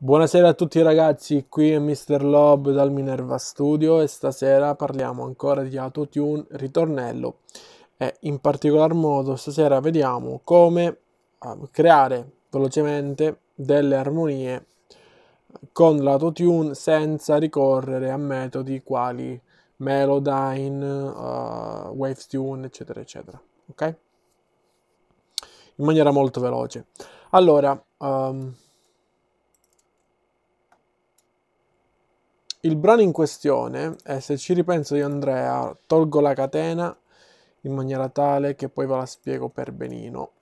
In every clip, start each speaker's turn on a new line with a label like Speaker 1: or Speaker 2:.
Speaker 1: Buonasera a tutti ragazzi, qui è Mr. Lob dal Minerva Studio e stasera parliamo ancora di autotune ritornello e in particolar modo stasera vediamo come ehm, creare velocemente delle armonie con l'autotune senza ricorrere a metodi quali Melodyne, uh, eh, Wavetune eccetera eccetera, ok? In maniera molto veloce. Allora, um, Il brano in questione è Se ci ripenso di Andrea, tolgo la catena in maniera tale che poi ve la spiego per benino.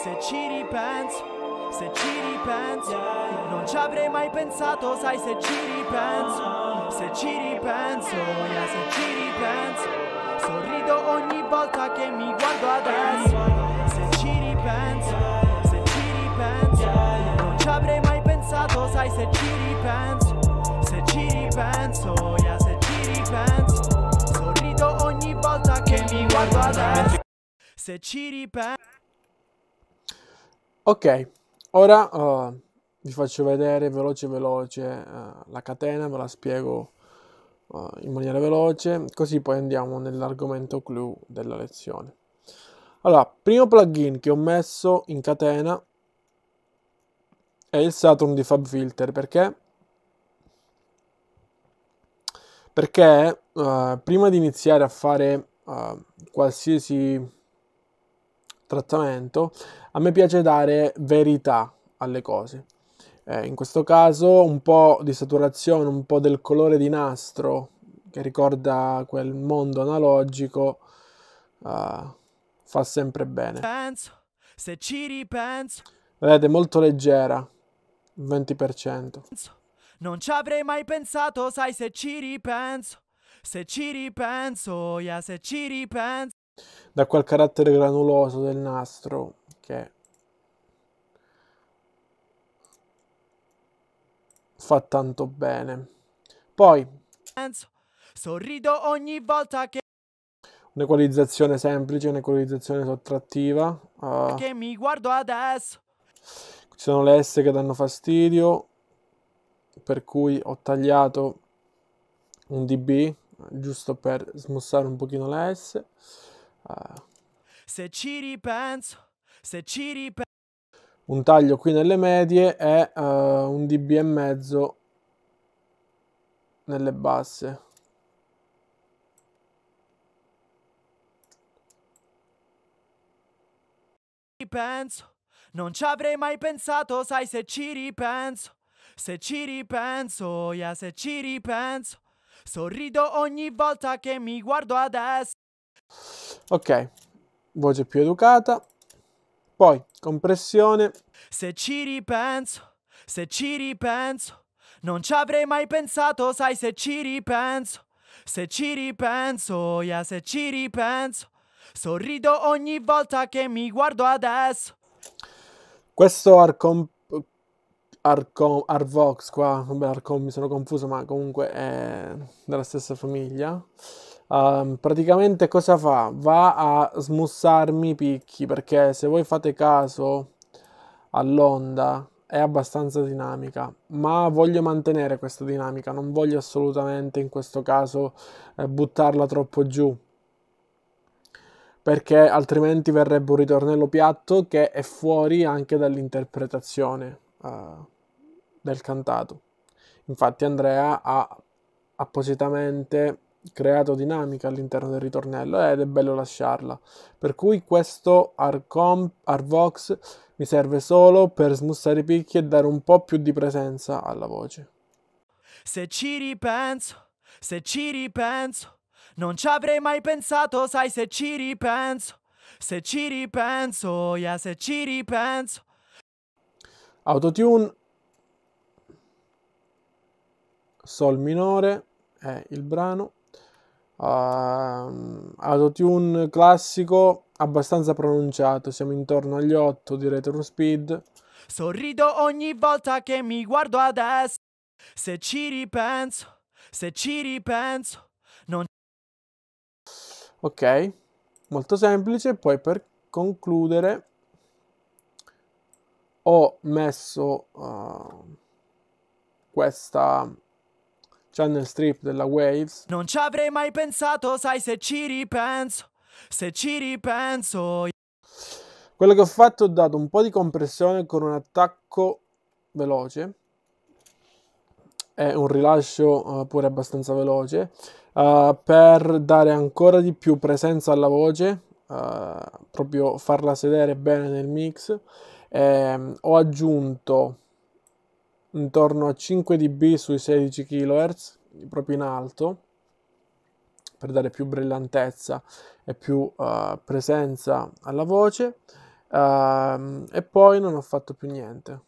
Speaker 2: Se ci ripenso, se ci ripenso, yeah. non ci avrei mai pensato, sai se ci ripenso, se ci ripenso, yeah, se ci ripenso, sorrido ogni volta che mi guardo adesso, se ci ripenso, se ci ripenso, yeah. non ci avrei mai pensato, sai se ci ripenso ci ripenso, yeah, se ci ripenso Sorrido ogni volta che mi guardo adesso Se ci ripenso
Speaker 1: Ok, ora uh, vi faccio vedere veloce veloce uh, la catena, ve la spiego uh, in maniera veloce Così poi andiamo nell'argomento clou della lezione allora, primo plugin che ho messo in catena è il Saturn di FabFilter perché perché uh, prima di iniziare a fare uh, qualsiasi trattamento, a me piace dare verità alle cose. Eh, in questo caso un po' di saturazione, un po' del colore di nastro che ricorda quel mondo analogico uh, fa sempre bene.
Speaker 2: Penso, se ci ripenso.
Speaker 1: Vedete, molto leggera, 20%. Penso
Speaker 2: non ci avrei mai pensato, sai se ci ripenso. Se ci ripenso, yeah, se ci ripenso.
Speaker 1: Da quel carattere granuloso del nastro che fa tanto bene. Poi
Speaker 2: sorrido ogni volta che
Speaker 1: un'equalizzazione semplice, un'equalizzazione sottrattiva. Uh. Che
Speaker 2: mi guardo adesso.
Speaker 1: Ci sono le S che danno fastidio per cui ho tagliato un dB giusto per smussare un pochino la S. Uh,
Speaker 2: se ci ripenso, se ci ripenso.
Speaker 1: Un taglio qui nelle medie e uh, un dB e mezzo nelle basse.
Speaker 2: Penso, non ci avrei mai pensato, sai se ci ripenso. Se ci ripenso, yeah, se ci ripenso, sorrido ogni volta che mi guardo adesso.
Speaker 1: Ok, voce più educata. Poi, compressione.
Speaker 2: Se ci ripenso, se ci ripenso, non ci avrei mai pensato, sai, se ci ripenso. Se ci ripenso, yeah, se ci ripenso, sorrido ogni volta che mi guardo adesso.
Speaker 1: Questo arco Arcom, Arvox qua, vabbè Arcom mi sono confuso ma comunque è della stessa famiglia. Um, praticamente cosa fa? Va a smussarmi i picchi perché se voi fate caso all'onda è abbastanza dinamica, ma voglio mantenere questa dinamica, non voglio assolutamente in questo caso eh, buttarla troppo giù perché altrimenti verrebbe un ritornello piatto che è fuori anche dall'interpretazione. Uh, del cantato. Infatti Andrea ha appositamente creato dinamica all'interno del ritornello eh, ed è bello lasciarla. Per cui questo Arcom, Arvox mi serve solo per smussare i picchi e dare un po' più di presenza alla voce.
Speaker 2: Se ci ripenso, se ci ripenso, non ci avrei mai pensato, sai se ci ripenso, se ci ripenso, yeah, se ci ripenso.
Speaker 1: Autotune Sol minore è il brano, uh, autotune classico abbastanza pronunciato, siamo intorno agli 8 di retro speed. Sorrido
Speaker 2: ogni volta che mi guardo adesso, se ci ripenso, se ci ripenso,
Speaker 1: non... Ok, molto semplice, poi per concludere ho messo uh, questa channel strip della Waves.
Speaker 2: Non ci avrei mai pensato, sai se ci ripenso, se ci ripenso.
Speaker 1: Quello che ho fatto ho dato un po' di compressione con un attacco veloce È un rilascio eh, pure abbastanza veloce uh, per dare ancora di più presenza alla voce, uh, proprio farla sedere bene nel mix. Eh, ho aggiunto intorno a 5 dB sui 16 kHz, proprio in alto, per dare più brillantezza e più uh, presenza alla voce. Uh, e poi non ho fatto più niente,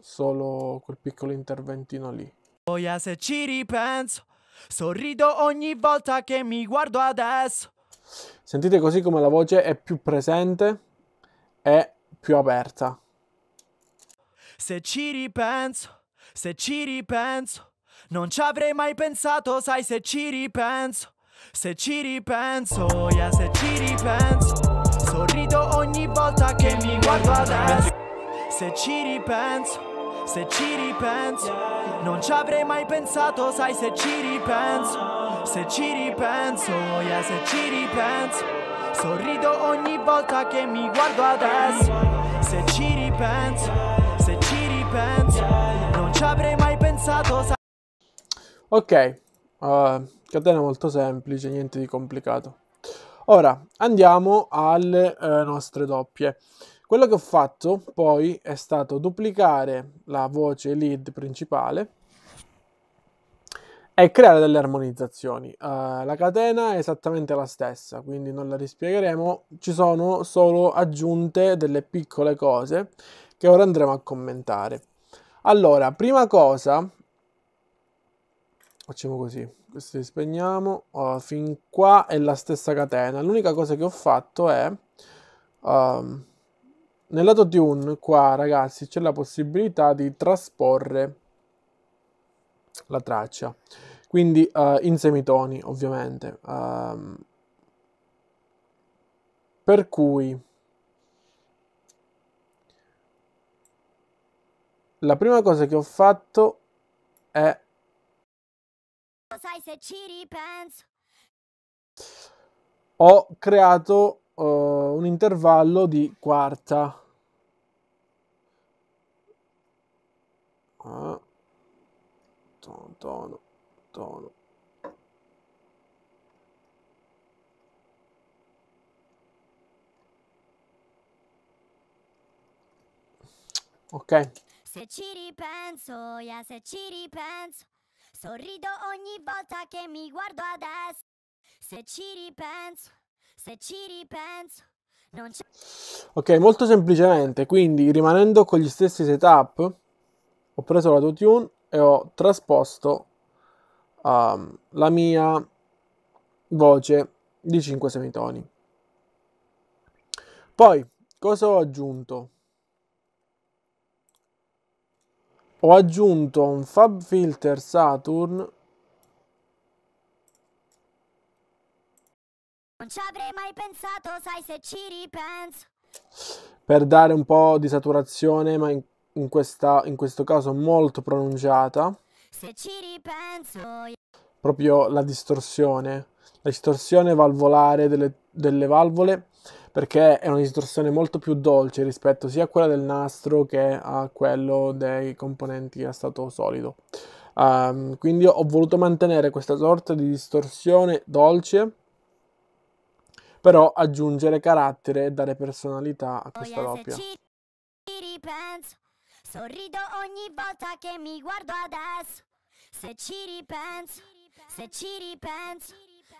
Speaker 1: solo quel piccolo interventino lì.
Speaker 2: Oh se ci ripenso, sorrido ogni volta che mi guardo adesso.
Speaker 1: Sentite così come la voce è più presente e più aperta.
Speaker 2: Se ci ripenso, se ci ripenso, non ci avrei mai pensato, sai se ci ripenso. Se ci ripenso, yeah, se ci ripenso, sorrido ogni volta che mi guardo adesso. Se ci ripenso, se ci ripenso, non ci avrei mai pensato, sai se ci ripenso. Se ci ripenso, yeah, se ci ripenso, sorrido ogni volta che mi guardo adesso. Se ci ripenso penso, non ci avrei mai pensato.
Speaker 1: Ok, uh, catena molto semplice, niente di complicato. Ora andiamo alle eh, nostre doppie. Quello che ho fatto poi è stato duplicare la voce lead principale e creare delle armonizzazioni. Uh, la catena è esattamente la stessa, quindi non la rispiegheremo, ci sono solo aggiunte delle piccole cose che ora andremo a commentare. Allora, prima cosa, facciamo così, questo li spegniamo, uh, fin qua è la stessa catena, l'unica cosa che ho fatto è, um, nel uh, nell'autotune qua ragazzi c'è la possibilità di trasporre la traccia, quindi uh, in semitoni ovviamente, um, per cui la prima cosa che ho fatto è... Sai Ho creato uh, un intervallo di quarta. Ah. Tono, tono, tono. Ok.
Speaker 3: Se ci ripenso, yeah, se ci ripenso, sorrido ogni volta che mi guardo adesso. Se ci ripenso, se ci ripenso, non c'è...
Speaker 1: Ok, molto semplicemente, quindi rimanendo con gli stessi setup, ho preso la tune e ho trasposto um, la mia voce di 5 semitoni. Poi, cosa ho aggiunto? ho aggiunto un Fab Filter Saturn
Speaker 3: Non ci avrei mai pensato, sai se ci ripenso.
Speaker 1: Per dare un po' di saturazione, ma in, in, questa, in questo caso molto pronunciata.
Speaker 3: Se ci ripenso. Io...
Speaker 1: Proprio la distorsione. La distorsione valvolare delle, delle valvole perché è una distorsione molto più dolce rispetto sia a quella del nastro che a quello dei componenti a stato solido. Um, quindi ho voluto mantenere questa sorta di distorsione dolce, però aggiungere carattere e dare personalità a questa doppia.
Speaker 3: Sorrido ogni volta che mi guardo adesso. Se ci ripenso, se ci ripenso,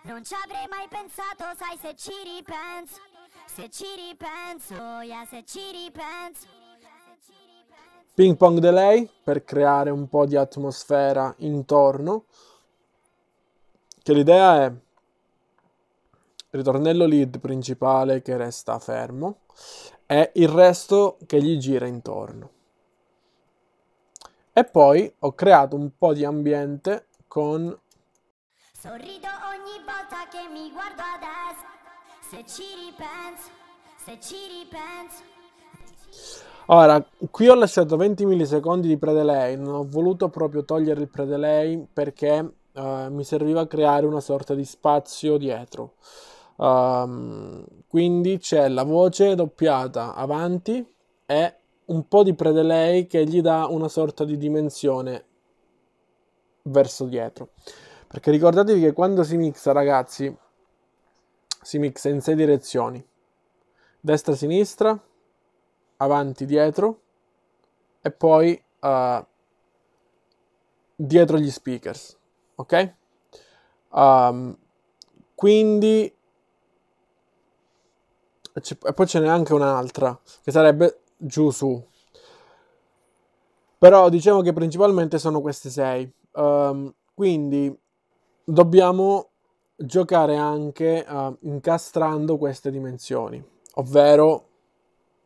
Speaker 3: non ci avrei mai pensato, sai se ci ripenso se ci ripenso, yeah, se ci ripenso.
Speaker 1: Ping pong delay per creare un po' di atmosfera intorno. Che l'idea è ritornello lead principale che resta fermo e il resto che gli gira intorno. E poi ho creato un po' di ambiente con
Speaker 3: Sorrido ogni volta che mi guardo adesso se ci ripenso, se ci ripenso.
Speaker 1: Ora, qui ho lasciato 20 millisecondi di predelay, non ho voluto proprio togliere il predelay perché uh, mi serviva a creare una sorta di spazio dietro. Um, quindi c'è la voce doppiata avanti e un po' di predelay che gli dà una sorta di dimensione verso dietro. Perché ricordatevi che quando si mixa, ragazzi, si mixa in sei direzioni, destra-sinistra, avanti-dietro e poi uh, dietro gli speakers, ok? Um, quindi e poi ce n'è anche un'altra che sarebbe giù su. Però diciamo che principalmente sono queste sei. Um, quindi dobbiamo giocare anche uh, incastrando queste dimensioni, ovvero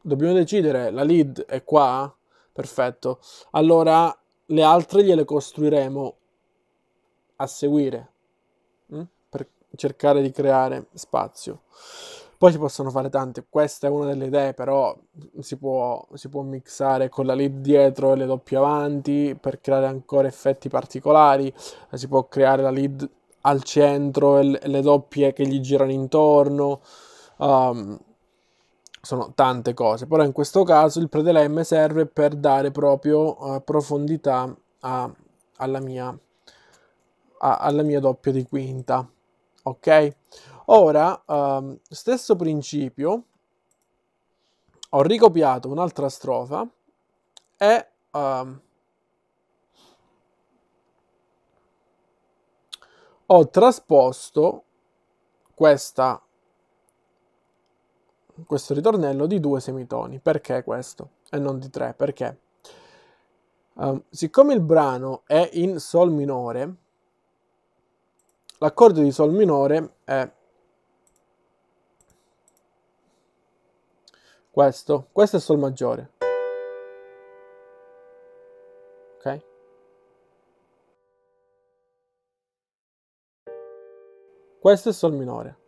Speaker 1: dobbiamo decidere la lead è qua, perfetto, allora le altre gliele costruiremo a seguire mh? Mm? per cercare di creare spazio. Poi si possono fare tante, questa è una delle idee, però si può, si può mixare con la lead dietro e le doppie avanti per creare ancora effetti particolari, si può creare la lead al centro e le doppie che gli girano intorno. Um, sono tante cose, però in questo caso il predelemme serve per dare proprio uh, profondità a, alla, mia, a, alla, mia, doppia di quinta. Ok? Ora, um, stesso principio, ho ricopiato un'altra strofa e... Um, ho trasposto questa, questo ritornello di due semitoni. Perché questo? E non di tre? Perché? Um, siccome il brano è in Sol minore, l'accordo di Sol minore è questo. Questo è Sol maggiore. Questo è Sol minore.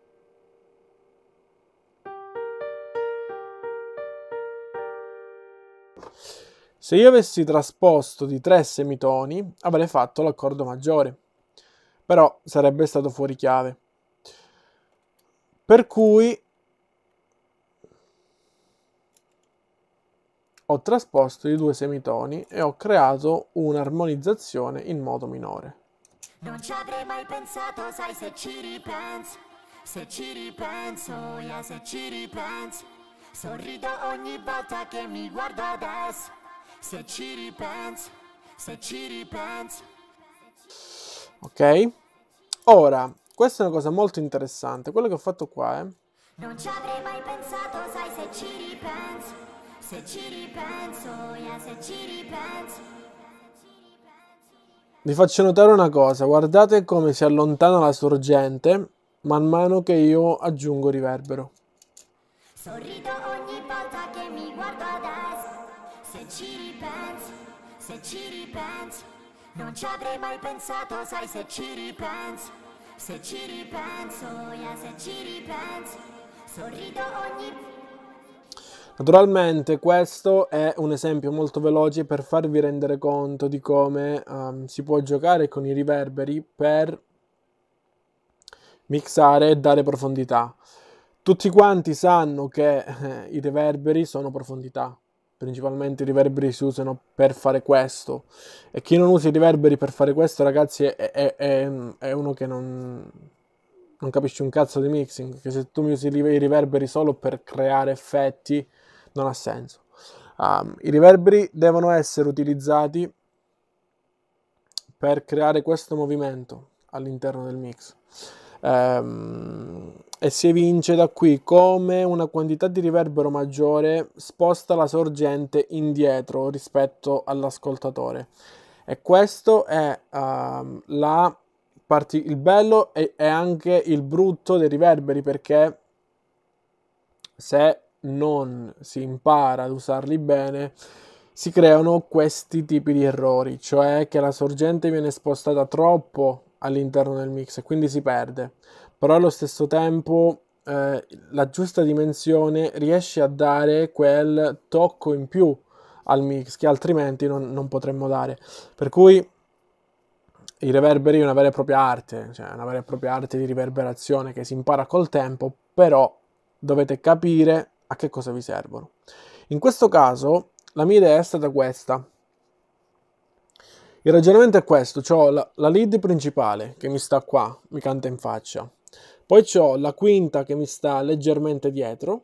Speaker 1: Se io avessi trasposto di tre semitoni, avrei fatto l'accordo maggiore, però sarebbe stato fuori chiave. Per cui ho trasposto di due semitoni e ho creato un'armonizzazione in modo minore.
Speaker 3: Non ci avrei mai pensato, sai se ci ripenso Se ci ripenso, yeah, se ci ripenso Sorrido ogni volta che mi guardo adesso Se ci ripenso, se ci ripenso
Speaker 1: Ok? Ora, questa è una cosa molto interessante Quello che ho fatto qua è eh.
Speaker 3: Non ci avrei mai pensato, sai se ci ripenso Se ci ripenso, yeah, se ci ripenso
Speaker 1: vi faccio notare una cosa, guardate come si allontana la sorgente man mano che io aggiungo riverbero.
Speaker 3: Sorrido ogni volta che mi guardo adesso, se ci ripenso, se ci ripenso, non ci avrei mai pensato, sai se ci ripenso, se ci ripenso, yeah, se ci ripenso, sorrido ogni volta.
Speaker 1: Naturalmente questo è un esempio molto veloce per farvi rendere conto di come um, si può giocare con i riverberi per mixare e dare profondità. Tutti quanti sanno che eh, i riverberi sono profondità, principalmente i riverberi si usano per fare questo e chi non usa i riverberi per fare questo ragazzi è, è, è, è uno che non, non capisce un cazzo di mixing, che se tu mi usi i riverberi solo per creare effetti non ha senso. Um, I riverberi devono essere utilizzati per creare questo movimento all'interno del mix. Um, e si evince da qui come una quantità di riverbero maggiore sposta la sorgente indietro rispetto all'ascoltatore. E questo è um, la parti- il bello e, e anche il brutto dei riverberi perché se non si impara ad usarli bene, si creano questi tipi di errori, cioè che la sorgente viene spostata troppo all'interno del mix e quindi si perde, però allo stesso tempo eh, la giusta dimensione riesce a dare quel tocco in più al mix che altrimenti non, non potremmo dare. Per cui i reverberi è una vera e propria arte, cioè una vera e propria arte di riverberazione che si impara col tempo, però dovete capire a che cosa vi servono. In questo caso la mia idea è stata questa. Il ragionamento è questo, ho la, la lead principale che mi sta qua, mi canta in faccia, poi ho la quinta che mi sta leggermente dietro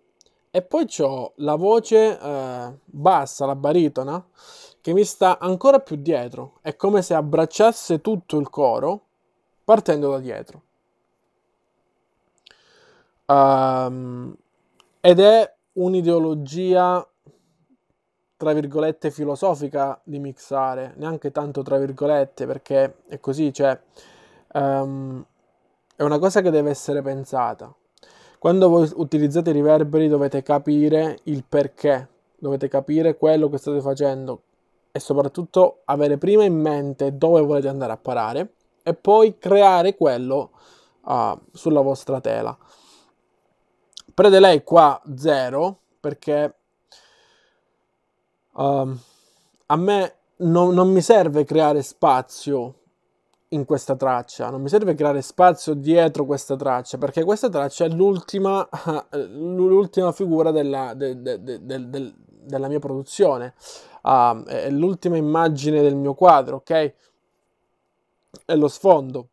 Speaker 1: e poi ho la voce eh, bassa, la baritona, che mi sta ancora più dietro, è come se abbracciasse tutto il coro partendo da dietro. Um, ed è un'ideologia, tra virgolette, filosofica di mixare, neanche tanto tra virgolette, perché è così, cioè um, è una cosa che deve essere pensata. Quando voi utilizzate i riverberi dovete capire il perché, dovete capire quello che state facendo e soprattutto avere prima in mente dove volete andare a parare e poi creare quello uh, sulla vostra tela prende lei qua 0 perché um, a me non, non mi serve creare spazio in questa traccia, non mi serve creare spazio dietro questa traccia, perché questa traccia è l'ultima, l'ultima figura della, de, de, de, della mia produzione, uh, è l'ultima immagine del mio quadro, ok? È lo sfondo.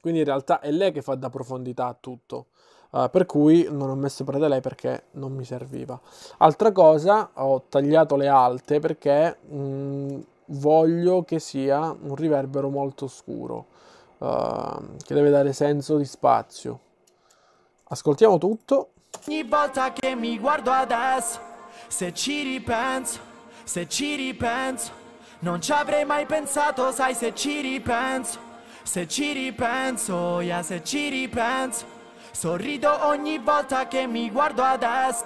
Speaker 1: Quindi in realtà è lei che fa da profondità a tutto. Uh, per cui non ho messo lei perché non mi serviva. Altra cosa, ho tagliato le alte perché mh, mm, voglio che sia un riverbero molto scuro, uh, che deve dare senso di spazio. Ascoltiamo tutto.
Speaker 2: Ogni volta che mi guardo adesso, se ci ripenso, se ci ripenso, non ci avrei mai pensato, sai se ci ripenso, se ci ripenso, yeah, se ci ripenso. Sorrido ogni volta che mi guardo adesso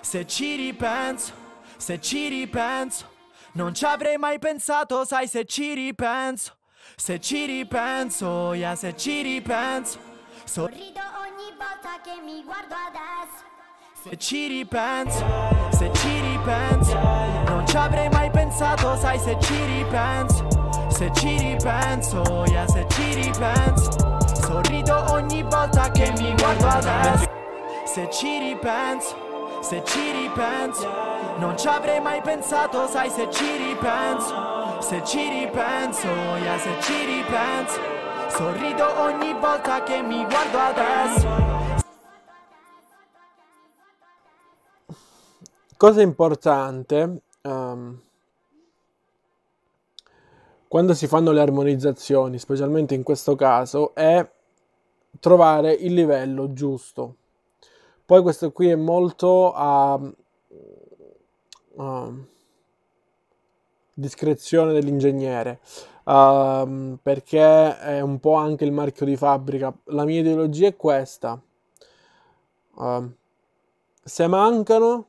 Speaker 2: Se ci ripenso, se ci ripenso Non ci avrei mai pensato, sai se ci ripenso Se ci ripenso, yeah, se ci ripenso Sorrido
Speaker 3: ogni volta che mi guardo adesso
Speaker 2: se ci ripenso, se ci ripenso Non ci avrei mai pensato, sai se ci ripenso Se ci ripenso, yeah, se ci ripenso Sorrido ogni volta che mi guardo adesso Se ci ripenso, se ci ripenso Non ci avrei mai pensato, sai se ci ripenso Se ci ripenso, yeah, se ci ripenso Sorrido ogni volta che mi guardo adesso
Speaker 1: Cosa importante um, quando si fanno le armonizzazioni, specialmente in questo caso, è trovare il livello giusto. Poi questo qui è molto a, um, a um, discrezione dell'ingegnere. Uh, perché è un po' anche il marchio di fabbrica. La mia ideologia è questa. Uh, se mancano,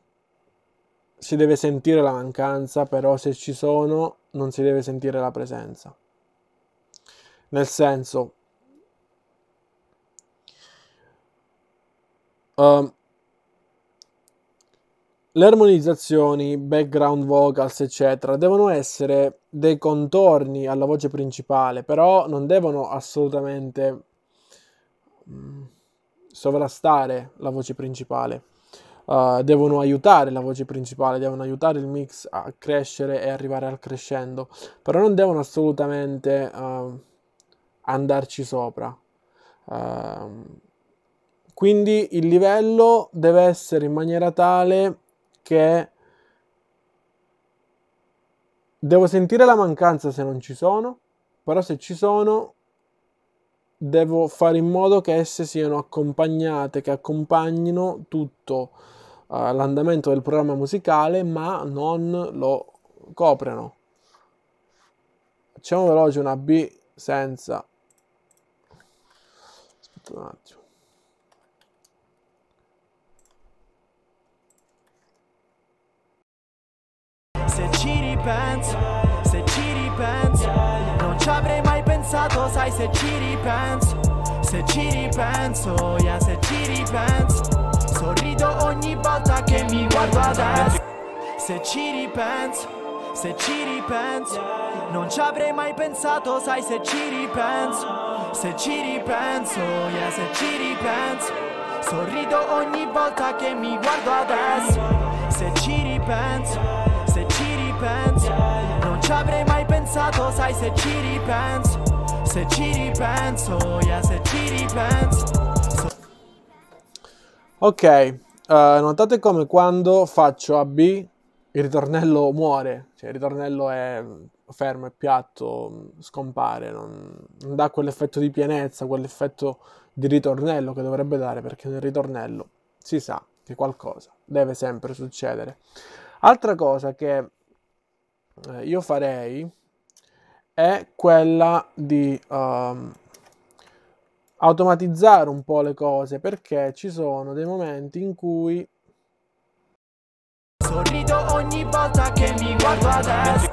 Speaker 1: si deve sentire la mancanza, però se ci sono, non si deve sentire la presenza. Nel senso, Uh, le armonizzazioni, background vocals, eccetera, devono essere dei contorni alla voce principale, però non devono assolutamente mm, sovrastare la voce principale. Uh, devono aiutare la voce principale, devono aiutare il mix a crescere e arrivare al crescendo, però non devono assolutamente uh, andarci sopra. Uh, quindi il livello deve essere in maniera tale che devo sentire la mancanza se non ci sono, però se ci sono devo fare in modo che esse siano accompagnate, che accompagnino tutto uh, l'andamento del programma musicale, ma non lo coprano. Facciamo veloce una B senza. Aspetta un attimo.
Speaker 2: ci ripenso, se ci ripenso Non ci avrei mai pensato, sai se ci ripenso Se ci ripenso, yeah, se ci ripenso Sorrido ogni volta che mi guardo adesso Se ci ripenso, se ci ripenso Non ci avrei mai pensato, sai se ci ripenso Se ci ripenso, yeah, se ci ripenso Sorrido ogni volta che mi guardo adesso Se ci ripenso ripenso Non ci avrei mai pensato, sai se ci ripenso Se ci ripenso, yeah, se ci ripenso so
Speaker 1: Ok, uh, notate come quando faccio AB il ritornello muore, cioè il ritornello è fermo, e piatto, scompare, non, non dà quell'effetto di pienezza, quell'effetto di ritornello che dovrebbe dare, perché nel ritornello si sa che qualcosa deve sempre succedere. Altra cosa che eh, io farei è quella di um, automatizzare un po' le cose perché ci sono dei momenti in cui
Speaker 2: sorrido ogni volta che mi guardo adesso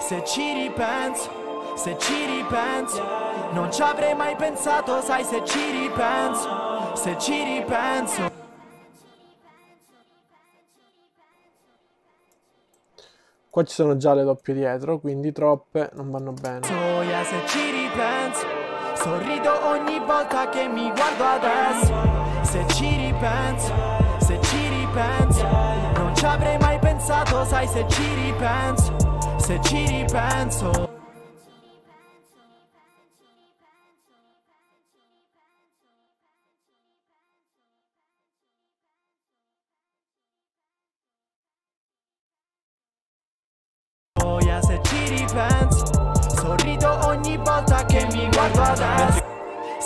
Speaker 2: se ci ripenso se ci ripenso non ci avrei mai pensato sai se ci ripenso se ci ripenso
Speaker 1: Qua ci sono già le doppie dietro, quindi troppe non vanno bene.
Speaker 2: Soia se ci ripenso, sorrido ogni volta che mi guardo adesso. Se ci ripenso, se ci ripenso, non ci avrei mai pensato, sai se ci ripenso, se ci ripenso.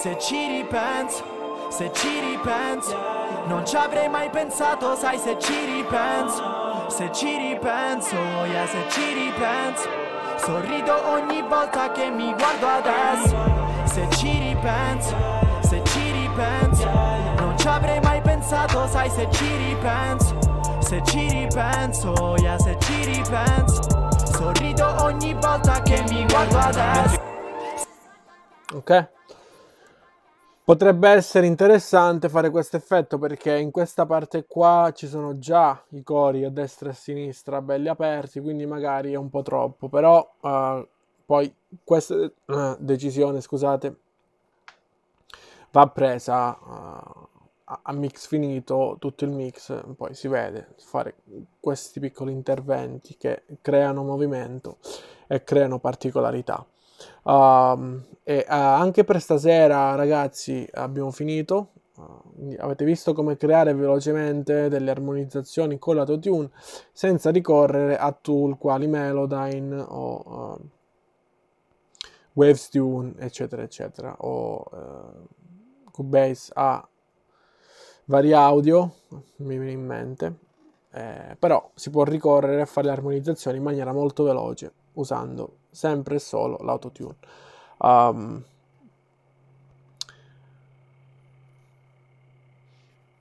Speaker 2: Se ci ripenso, se ci ripenso Non ci avrei mai pensato, sai se ci ripenso Se ci ripenso, yeah, se ci ripenso Sorrido ogni volta che mi guardo adesso Se ci ripenso, se ci ripenso Non ci avrei mai pensato, sai se ci ripenso Se ci ripenso, yeah, se ci ripenso Sorrido ogni volta che mi guardo adesso
Speaker 1: Ok? Potrebbe essere interessante fare questo effetto perché in questa parte qua ci sono già i cori a destra e a sinistra belli aperti, quindi magari è un po' troppo, però uh, poi questa uh, decisione, scusate, va presa uh, a mix finito tutto il mix, poi si vede fare questi piccoli interventi che creano movimento e creano particolarità. Uh, e, uh, anche per stasera, ragazzi, abbiamo finito. Uh, avete visto come creare velocemente delle armonizzazioni con l'autotune senza ricorrere a tool quali Melodyne o eh, Waves Tune, eccetera, eccetera, o Cubase a vari audio, mi viene in mente. Eh, però si può ricorrere a fare le armonizzazioni in maniera molto veloce usando sempre e solo l'autotune. Um,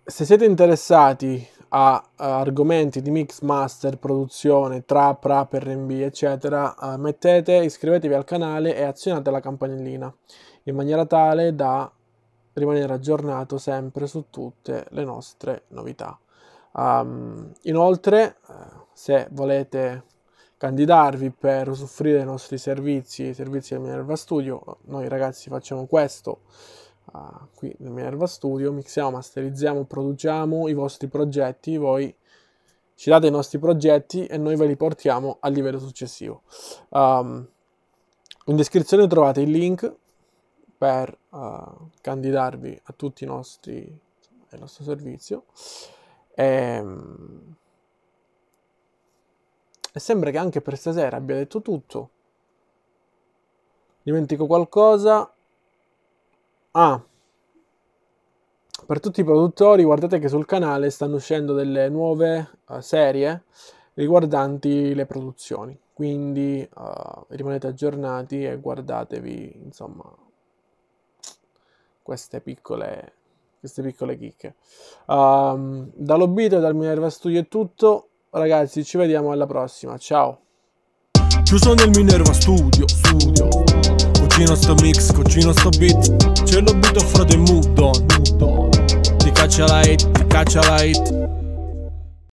Speaker 1: se siete interessati a, a eh, argomenti di mix master, produzione, trap, rap, R&B, eccetera, uh, mettete, iscrivetevi al canale e azionate la campanellina in maniera tale da rimanere aggiornato sempre su tutte le nostre novità. Um, inoltre, eh, se volete candidarvi per usufruire dei nostri servizi, i servizi del Minerva Studio. Noi ragazzi facciamo questo uh, qui nel Minerva Studio, mixiamo, masterizziamo, produciamo i vostri progetti, voi ci date i nostri progetti e noi ve li portiamo al livello successivo. Um, in descrizione trovate il link per uh, candidarvi a tutti i nostri al nostro servizio. E, um, e sembra che anche per stasera abbia detto tutto. Dimentico qualcosa. Ah. Per tutti i produttori, guardate che sul canale stanno uscendo delle nuove uh, serie riguardanti le produzioni. Quindi uh, rimanete aggiornati e guardatevi, insomma, queste piccole, queste piccole chicche. Um, ehm, dall'Obito e dal Minerva Studio è tutto. Ragazzi, ci vediamo alla prossima. Ciao. Chiuso nel Minerva Studio, studio. Cucino sto mix, cucino sto beat. C'è l'ho beat, frate muto, muto. Ti caccia la hit, ti caccia la hit.